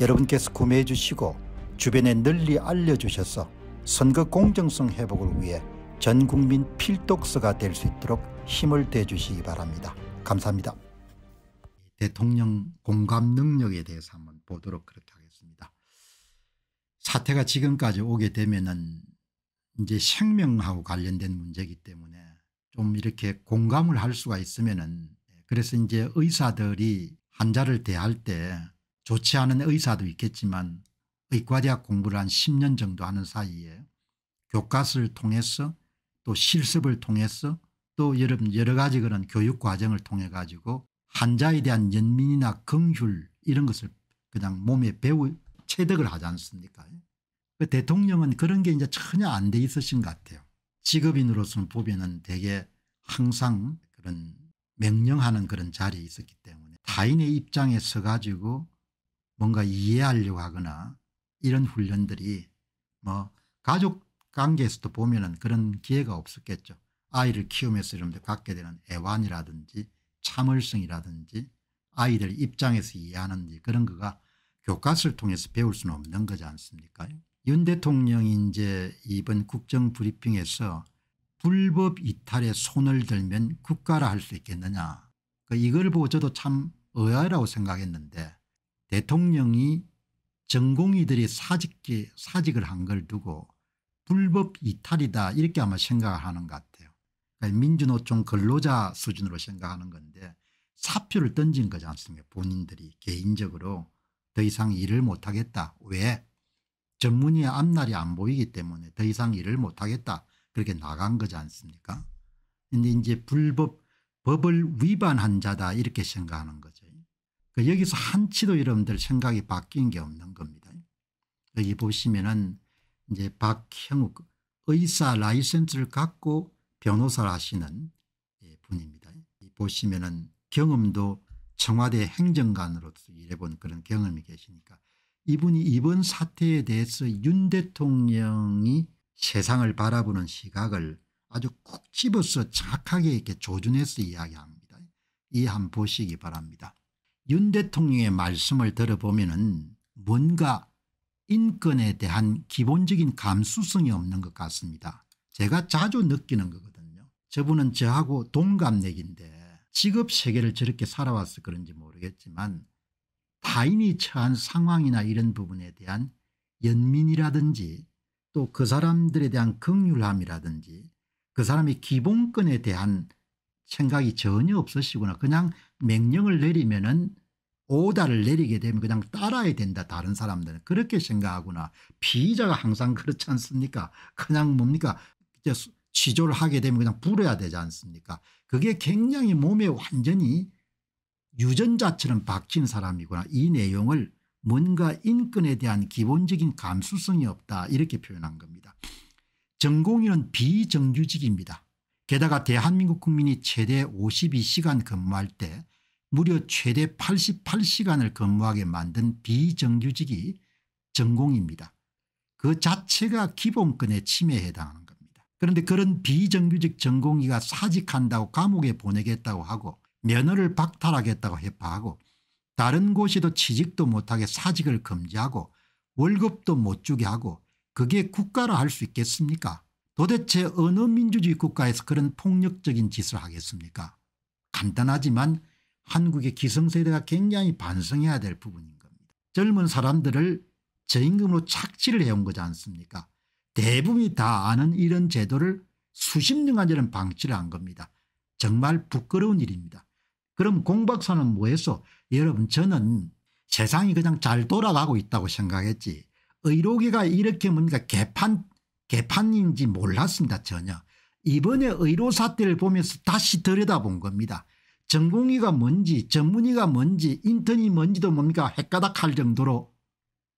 여러분께서 구매해 주시고 주변에 널리 알려주셔서 선거 공정성 회복을 위해 전 국민 필독서가 될 수 있도록 힘을 대주시기 바랍니다. 감사합니다. 대통령 공감 능력에 대해서 한번 보도록 그렇게 하겠습니다. 사태가 지금까지 오게 되면은 이제 생명하고 관련된 문제이기 때문에 좀 이렇게 공감을 할 수가 있으면은 그래서 이제 의사들이 환자를 대할 때 좋지 않은 의사도 있겠지만 의과대학 공부를 한 10년 정도 하는 사이에 교과서를 통해서 또 실습을 통해서 또 여러, 여러 가지 그런 교육 과정을 통해 가지고 환자에 대한 연민이나 긍휼 이런 것을 그냥 몸에 배우 체득을 하지 않습니까 그 대통령은 그런 게 이제 전혀 안 돼 있으신 것 같아요 직업인으로서는 보면은 되게 항상 그런 명령하는 그런 자리에 있었기 때문에 타인의 입장에 서가지고 뭔가 이해하려고 하거나 이런 훈련들이 뭐 가족 관계에서도 보면은 그런 기회가 없었겠죠. 아이를 키우면서 여러분들 갖게 되는 애완이라든지 참을성이라든지 아이들 입장에서 이해하는지 그런 거가 교과서를 통해서 배울 수는 없는 거지 않습니까? 네. 윤 대통령이 이제 이번 국정 브리핑에서 불법 이탈에 손을 들면 국가라 할 수 있겠느냐. 그 이걸 보고 저도 참 의아라고 생각했는데 대통령이 전공의들이 사직기, 사직을 한 걸 두고 불법 이탈이다 이렇게 아마 생각하는 것 같아요. 그러니까 민주노총 근로자 수준으로 생각하는 건데 사표를 던진 거지 않습니까 본인들이 개인적으로 더 이상 일을 못하겠다. 왜 전문의의 앞날이 안 보이기 때문에 더 이상 일을 못하겠다 그렇게 나간 거지 않습니까 그런데 이제 불법 법을 위반한 자다 이렇게 생각하는 거죠. 그 여기서 한치도 여러분들 생각이 바뀐 게 없는 겁니다. 여기 그러니까 보시면은 이제 박형욱 의사 라이센스를 갖고 변호사를 하시는 예, 분입니다. 보시면은 경험도 청와대 행정관으로서 일해본 그런 경험이 계시니까 이분이 이번 사태에 대해서 윤 대통령이 세상을 바라보는 시각을 아주 콕 집어서 정확하게 이렇게 조준해서 이야기합니다. 이한 보시기 바랍니다. 윤 대통령의 말씀을 들어보면 은 뭔가 인권에 대한 기본적인 감수성이 없는 것 같습니다. 제가 자주 느끼는 거거든요. 저분은 저하고 동갑내기인데 직업세계를 저렇게 살아왔어 그런지 모르겠지만 타인이 처한 상황이나 이런 부분에 대한 연민이라든지 또 그 사람들에 대한 극률함이라든지 그 사람의 기본권에 대한 생각이 전혀 없으시구나. 그냥 명령을 내리면 은 오다를 내리게 되면 그냥 따라야 된다 다른 사람들은 그렇게 생각하구나 피의자가 항상 그렇지 않습니까 그냥 뭡니까 이제 취조를 하게 되면 그냥 불어야 되지 않습니까 그게 굉장히 몸에 완전히 유전자처럼 박힌 사람이구나 이 내용을 뭔가 인권에 대한 기본적인 감수성이 없다 이렇게 표현한 겁니다. 전공인은 비정규직입니다. 게다가 대한민국 국민이 최대 52시간 근무할 때 무려 최대 88시간을 근무하게 만든 비정규직이 전공입니다. 그 자체가 기본권의 침해에 해당하는 겁니다. 그런데 그런 비정규직 전공의가 사직한다고 감옥에 보내겠다고 하고 면허를 박탈하겠다고 해파하고 다른 곳에도 취직도 못하게 사직을 금지하고 월급도 못 주게 하고 그게 국가라 할 수 있겠습니까 도대체 어느 민주주의 국가에서 그런 폭력적인 짓을 하겠습니까 간단하지만 한국의 기성세대가 굉장히 반성해야 될 부분인 겁니다. 젊은 사람들을 저임금으로 착취를 해온 거지 않습니까 대부분이 다 아는 이런 제도를 수십 년간 저는 방치를 한 겁니다. 정말 부끄러운 일입니다. 그럼 공박사는 뭐해서 여러분 저는 세상이 그냥 잘 돌아가고 있다고 생각했지 의료계가 이렇게 뭡니까 개판 개판인지 몰랐습니다 전혀. 이번에 의료 사태를 보면서 다시 들여다본 겁니다. 전공의가 뭔지 전문의가 뭔지 인턴이 뭔지도 뭡니까 헷가닥할 정도로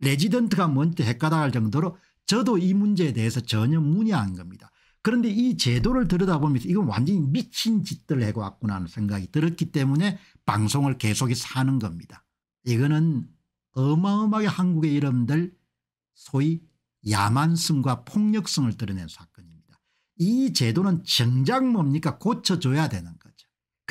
레지던트가 뭔지 헷가닥할 정도로 저도 이 문제에 대해서 전혀 문의한 겁니다. 그런데 이 제도를 들여다보면서 이건 완전히 미친 짓들 해왔구나 하는 생각이 들었기 때문에 방송을 계속 사는 겁니다. 이거는 어마어마하게 한국의 이름들 소위 야만성과 폭력성을 드러낸 사건입니다. 이 제도는 정작 뭡니까 고쳐줘야 되는 거죠.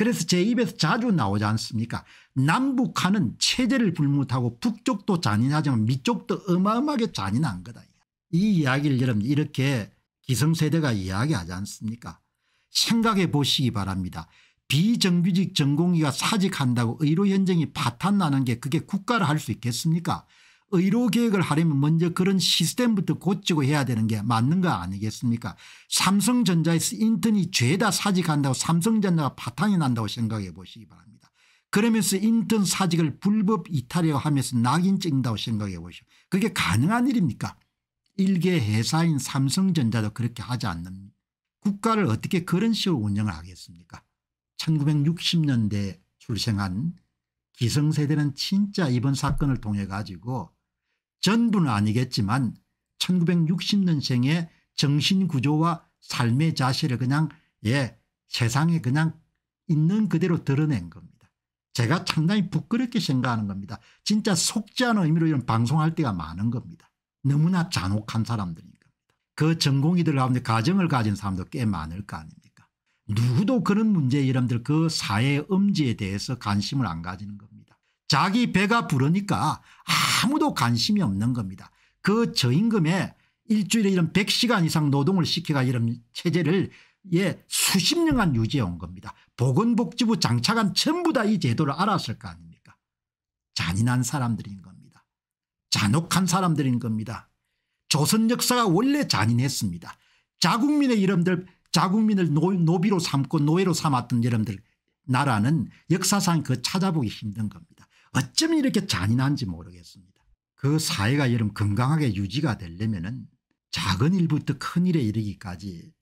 그래서 제 입에서 자주 나오지 않습니까 남북한은 체제를 불문하고 북쪽도 잔인하지만 밑쪽도 어마어마하게 잔인한 거다. 이 이야기를 여러분 이렇게 기성세대가 이야기하지 않습니까 생각해 보시기 바랍니다. 비정규직 전공의가 사직한다고 의료현장이 파탄나는 게 그게 국가를 할 수 있겠습니까 의료계획을 하려면 먼저 그런 시스템부터 고치고 해야 되는 게 맞는 거 아니겠습니까 삼성전자에서 인턴이 죄다 사직한다고 삼성전자가 파탄이 난다고 생각해 보시기 바랍니다. 그러면서 인턴 사직을 불법 이탈이라고 하면서 낙인 찍는다고 생각해 보시오. 그게 가능한 일입니까 일개 회사인 삼성전자도 그렇게 하지 않는 국가를 어떻게 그런 식으로 운영을 하겠습니까 1960년대 출생한 기성세대는 진짜 이번 사건을 통해 가지고 전부는 아니겠지만 1960년생의 정신구조와 삶의 자세를 그냥 예 세상에 그냥 있는 그대로 드러낸 겁니다. 제가 상당히 부끄럽게 생각하는 겁니다. 진짜 속지 않은 의미로 이런 방송할 때가 많은 겁니다. 너무나 잔혹한 사람들이니까. 그 전공의들 가운데 가정을 가진 사람도 꽤 많을 거 아닙니까. 누구도 그런 문제의 이름들 그 사회의 음지에 대해서 관심을 안 가지는 겁니다. 자기 배가 부르니까 아무도 관심이 없는 겁니다. 그 저임금에 일주일에 이런 100시간 이상 노동을 시켜가 이런 체제를 예 수십 년간 유지해 온 겁니다. 보건복지부 장차관 전부 다 이 제도를 알았을 거 아닙니까 잔인한 사람들인 겁니다. 잔혹한 사람들인 겁니다. 조선 역사가 원래 잔인했습니다. 자국민의 이름들 자국민을 노, 비로 삼고 노예로 삼았던 여러분들 나라는 역사상 그 찾아보기 힘든 겁니다. 어쩌면 이렇게 잔인한지 모르겠습니다. 그 사회가 여러분 건강하게 유지가 되려면 작은 일부터 큰 일에 이르기까지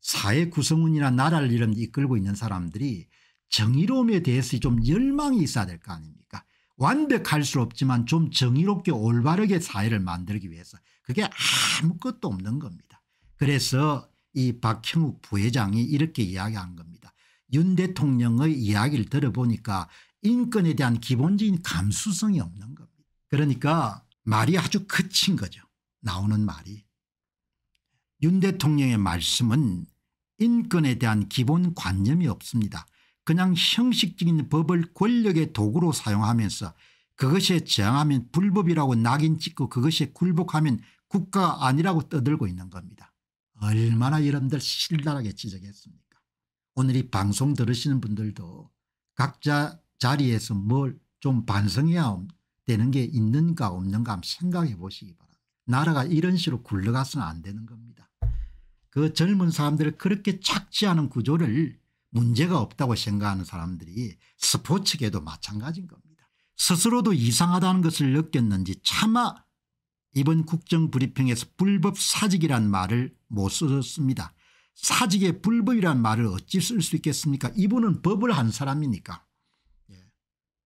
사회 구성원이나 나라를 이런 이끌고 있는 사람들이 정의로움에 대해서 좀 열망이 있어야 될 거 아닙니까 완벽할 수 없지만 좀 정의롭게 올바르게 사회를 만들기 위해서 그게 아무것도 없는 겁니다. 그래서 이 박형욱 부회장이 이렇게 이야기한 겁니다. 윤 대통령의 이야기를 들어보니까 인권에 대한 기본적인 감수성이 없는 겁니다. 그러니까 말이 아주 거친 거죠. 나오는 말이. 윤 대통령의 말씀은 인권에 대한 기본 관념이 없습니다. 그냥 형식적인 법을 권력의 도구로 사용하면서 그것에 저항하면 불법이라고 낙인 찍고 그것에 굴복하면 국가가 아니라고 떠들고 있는 겁니다. 얼마나 여러분들 신랄하게 지적했습니까 오늘 이 방송 들으시는 분들도 각자 자리에서 뭘 좀 반성해야 되는 게 있는가 없는가 한번 생각해 보시기 바랍니다. 나라가 이런 식으로 굴러가서는 안 되는 겁니다. 그 젊은 사람들을 그렇게 착지하는 구조를 문제가 없다고 생각하는 사람들이 스포츠계도 마찬가지인 겁니다. 스스로도 이상하다는 것을 느꼈는지 차마 이번 국정브리핑에서 불법 사직이란 말을 못 썼습니다. 사직에 불법이란 말을 어찌 쓸 수 있겠습니까 이분은 법을 한 사람이니까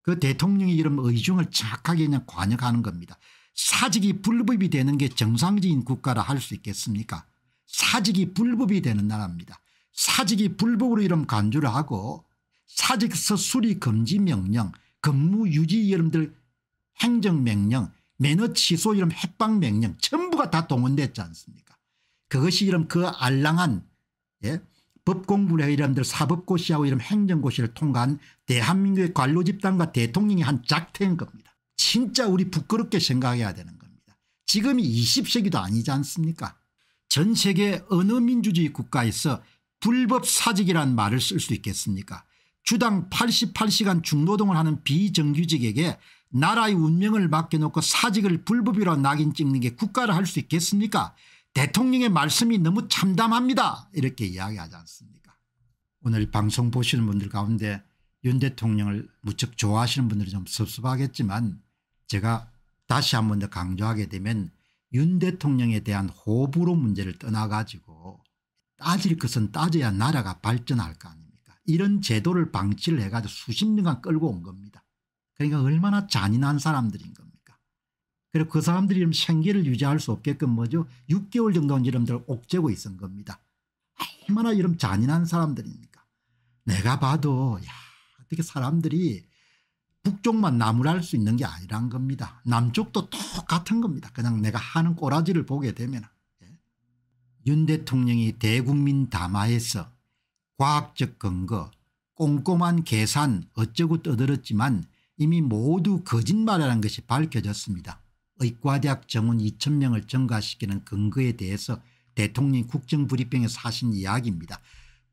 그 대통령의 이름 의중을 정확하게 그냥 관여하는 겁니다. 사직이 불법이 되는 게 정상적인 국가라 할 수 있겠습니까 사직이 불법이 되는 나라입니다. 사직이 불법으로 이름 간주를 하고 사직서 수리 금지 명령 근무 유지 여러분들 행정명령 매너 취소 이름 해방 명령 전부가 다 동원됐지 않습니까 그것이 이름그 알랑한 예? 법공부를 해이러들 사법고시하고 이런 행정고시를 통과한 대한민국의 관료 집단과 대통령이 한 작태인 겁니다. 진짜 우리 부끄럽게 생각해야 되는 겁니다. 지금이 20세기도 아니지 않습니까 전 세계 어느 민주주의 국가에서 불법 사직이란 말을 쓸 수 있겠습니까 주당 88시간 중노동을 하는 비정규직에게 나라의 운명을 맡겨놓고 사직을 불법이라 낙인 찍는 게 국가를 할 수 있겠습니까 대통령의 말씀이 너무 참담합니다. 이렇게 이야기하지 않습니까 오늘 방송 보시는 분들 가운데 윤 대통령을 무척 좋아하시는 분들이 좀 섭섭하겠지만 제가 다시 한 번 더 강조하게 되면 윤 대통령에 대한 호불호 문제를 떠나가지고 따질 것은 따져야 나라가 발전할 거 아닙니까 이런 제도를 방치를 해가지고 수십 년간 끌고 온 겁니다. 그러니까 얼마나 잔인한 사람들인 겁니다. 그래서 그 사람들이 이런 생계를 유지할 수 없게끔 뭐죠 6개월 정도는 이름들 옥죄고 있은 겁니다. 얼마나 이런 잔인한 사람들입니까 내가 봐도 야 어떻게 사람들이 북쪽만 나무랄 수 있는 게 아니란 겁니다. 남쪽도 똑같은 겁니다. 그냥 내가 하는 꼬라지를 보게 되면 예. 윤 대통령이 대국민 담화에서 과학적 근거 꼼꼼한 계산 어쩌고 떠들었지만 이미 모두 거짓말이라는 것이 밝혀졌습니다. 의과대학 정원 2천명을 증가시키는 근거에 대해서 대통령 국정브리병에사신 이야기입니다.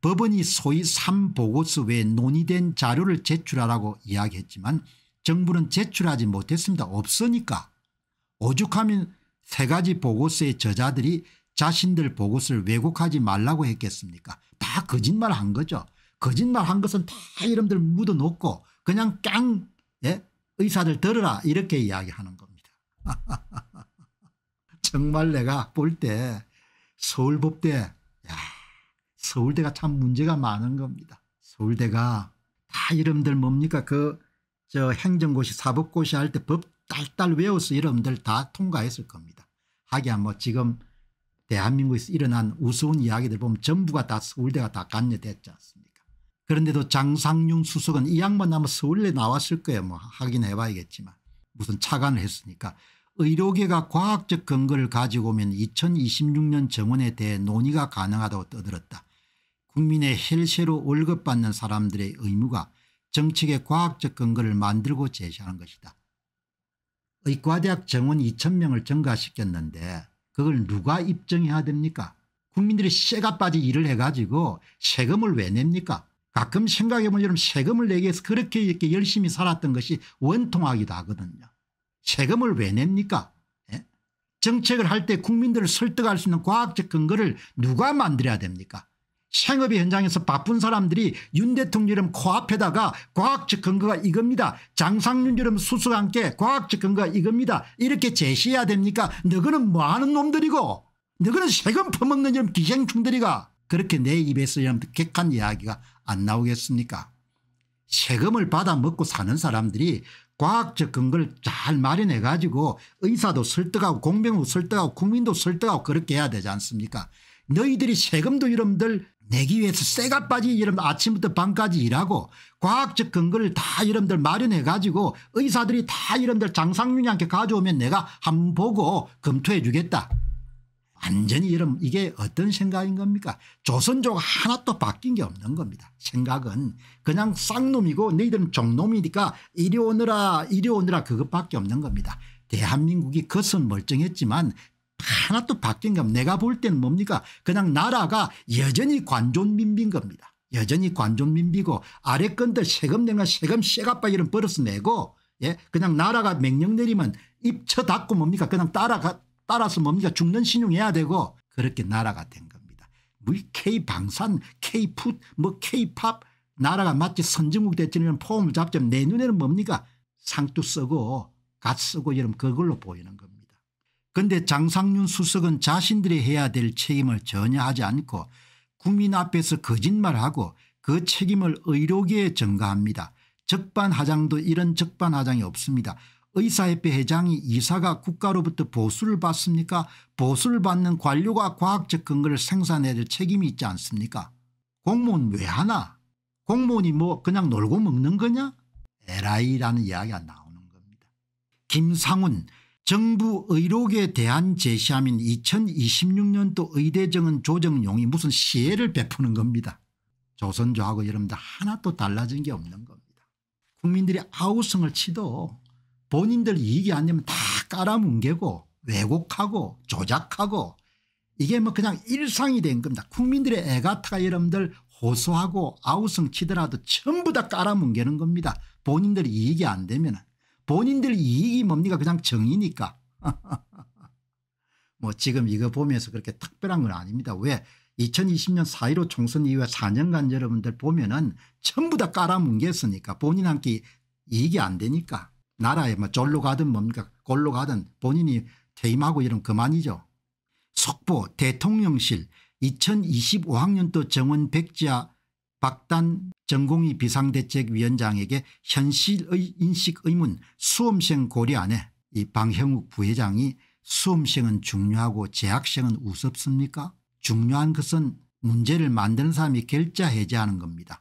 법원이 소위 3보고서 외에 논의된 자료를 제출하라고 이야기했지만 정부는 제출하지 못했습니다. 없으니까. 오죽하면 세 가지 보고서의 저자들이 자신들 보고서를 왜곡하지 말라고 했겠습니까 다 거짓말 한 거죠. 거짓말 한 것은 다 이름들 묻어놓고 그냥 깡 예? 의사들 들어라 이렇게 이야기하는 겁니다. 정말 내가 볼 때 서울법대 야 서울대가 참 문제가 많은 겁니다. 서울대가 다 이름들 뭡니까 그 저 행정고시 사법고시 할 때 법 딸딸 외워서 이름들 다 통과했을 겁니다. 하기야 뭐 지금 대한민국에서 일어난 우스운 이야기들 보면 전부가 다 서울대가 다 관여됐지 않습니까 그런데도 장상용 수석은 이 양반 아마 서울대 나왔을 거예요 뭐확인 해봐야겠지만 무슨 차관을 했으니까 의료계가 과학적 근거를 가지고 오면 2026년 정원에 대해 논의가 가능하다고 떠들었다. 국민의 혈세로 월급받는 사람들의 의무가 정책의 과학적 근거를 만들고 제시하는 것이다. 의과대학 정원 2천명을 증가시켰는데 그걸 누가 입증해야 됩니까 국민들이 쇠가 빠지 일을 해가지고 세금을 왜 냅니까 가끔 생각해보면 세금을 내기 위해서 그렇게 이렇게 열심히 살았던 것이 원통하기도 하거든요. 세금을 왜 냅니까 예? 정책을 할 때 국민들을 설득할 수 있는 과학적 근거를 누가 만들어야 됩니까 생업의 현장에서 바쁜 사람들이 윤 대통령 코앞에다가 과학적 근거가 이겁니다. 장상윤 이름 수수와 함께 과학적 근거가 이겁니다. 이렇게 제시해야 됩니까 너거는 뭐하는 놈들이고 너거는 세금 퍼먹는 이런 기생충들이가 그렇게 내 입에서 이런 객한 이야기가 안 나오겠습니까 세금을 받아 먹고 사는 사람들이 과학적 근거를 잘 마련해 가지고 의사도 설득하고 공병도 설득하고 국민도 설득하고 그렇게 해야 되지 않습니까 너희들이 세금도 이름들 내기 위해서 쇠가빠지 이름 아침부터 밤까지 일하고 과학적 근거를 다 이름들 마련해 가지고 의사들이 다 이름들 장상윤이한테 가져오면 내가 한번 보고 검토해 주겠다. 완전히 여러분 이게 어떤 생각인 겁니까 조선족 하나도 바뀐 게 없는 겁니다 생각은 그냥 쌍놈이고 너희들은 종놈이니까 이리 오느라 이리 오느라 그것밖에 없는 겁니다 대한민국이 것은 멀쩡했지만 하나도 바뀐 게 없. 내가 볼 때는 뭡니까 그냥 나라가 여전히 관존민비인 겁니다 여전히 관존민비고 아래 건들 세금 내면 세금 쇠가빠 이런 벌어서 내고 예 그냥 나라가 명령 내리면 입 쳐닫고 뭡니까 그냥 따라가 따라서 뭡니까 죽는 신용해야 되고 그렇게 나라가 된 겁니다. 뭐 K방산 K풋 뭐 K팝 나라가 마치 선진국 대전이면 포을 잡자면 내 눈에는 뭡니까 상투 쓰고 갓 쓰고 이런 그걸로 보이는 겁니다. 그런데 장상윤 수석은 자신들이 해야 될 책임을 전혀 하지 않고 국민 앞에서 거짓말하고 그 책임을 의료계에 전가합니다. 적반하장도 이런 적반하장이 없습니다. 의사협회 회장이 이사가 국가로부터 보수를 받습니까 보수를 받는 관료가 과학적 근거를 생산해야 될 책임이 있지 않습니까 공무원 왜 하나 공무원이 뭐 그냥 놀고 먹는 거냐 에라이라는 이야기가 나오는 겁니다. 김상훈 정부 의료계 대한 제시함인 2026년도 의대정은 조정용이 무슨 시혜를 베푸는 겁니다. 조선조하고 여러분들 하나도 달라진 게 없는 겁니다. 국민들이 아우성을 치도 본인들 이익이 안 되면 다 깔아뭉개고 왜곡하고 조작하고 이게 뭐 그냥 일상이 된 겁니다. 국민들의 애가타가 여러분들 호소하고 아우성 치더라도 전부 다 깔아뭉개는 겁니다. 본인들 이익이 안 되면 은 본인들 이익이 뭡니까 그냥 정의니까. 뭐 지금 이거 보면서 그렇게 특별한 건 아닙니다. 왜 2020년 4.15 총선 이후에 4년간 여러분들 보면은 전부 다 깔아뭉갰으니까 개 본인한테 이익이 안 되니까. 나라에 뭐 졸로 가든 뭡니까 골로 가든 본인이 퇴임하고 이런 그만이죠. 속보 대통령실 2025학년도 정원 백지아 박단 전공의 비상대책위원장에게 현실의 인식 의문 수험생 고려안에 이 방형욱 부회장이 수험생은 중요하고 재학생은 우습습니까 중요한 것은 문제를 만드는 사람이 결자 해제하는 겁니다.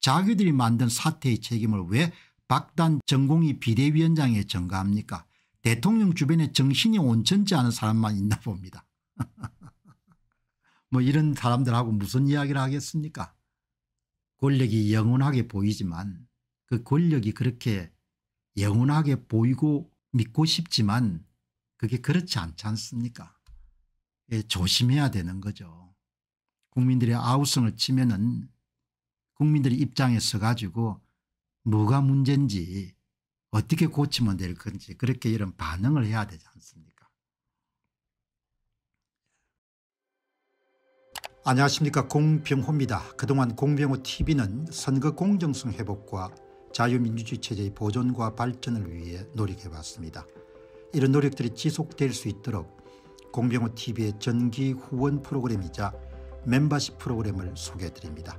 자기들이 만든 사태의 책임을 왜 박단 전공이 비대위원장에 정가합니까 대통령 주변에 정신이 온천지 않은 사람만 있나 봅니다. 뭐 이런 사람들하고 무슨 이야기를 하겠습니까 권력이 영원하게 보이지만 그 권력이 그렇게 영원하게 보이고 믿고 싶지만 그게 그렇지 않지 않습니까 예, 조심해야 되는 거죠. 국민들의 아우성을 치면 은 국민들의 입장에 서가지고 뭐가 문제인지 어떻게 고치면 될 건지 그렇게 이런 반응을 해야 되지 않습니까 안녕하십니까 공병호입니다. 그동안 공병호TV는 선거 공정성 회복과 자유민주주의 체제의 보존과 발전을 위해 노력해왔습니다. 이런 노력들이 지속될 수 있도록 공병호TV의 전기 후원 프로그램이자 멤버십 프로그램을 소개해드립니다.